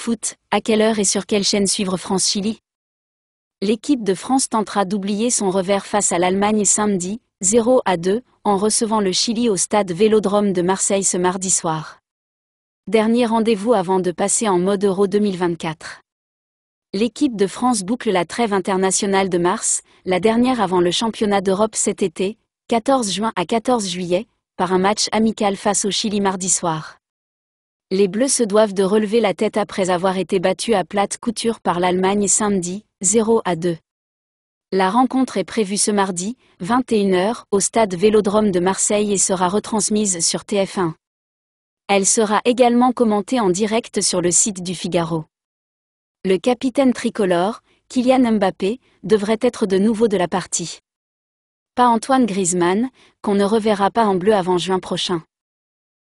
Foot, à quelle heure et sur quelle chaîne suivre France-Chili L'équipe de France tentera d'oublier son revers face à l'Allemagne samedi, 0 à 2, en recevant le Chili au stade Vélodrome de Marseille ce mardi soir. Dernier rendez-vous avant de passer en mode Euro 2024. L'équipe de France boucle la trêve internationale de mars, la dernière avant le championnat d'Europe cet été, 14 juin à 14 juillet, par un match amical face au Chili mardi soir. Les Bleus se doivent de relever la tête après avoir été battus à plate couture par l'Allemagne samedi, 0 à 2. La rencontre est prévue ce mardi, 21h, au stade Vélodrome de Marseille et sera retransmise sur TF1. Elle sera également commentée en direct sur le site du Figaro. Le capitaine tricolore, Kylian Mbappé, devrait être de nouveau de la partie. Pas Antoine Griezmann, qu'on ne reverra pas en bleu avant juin prochain.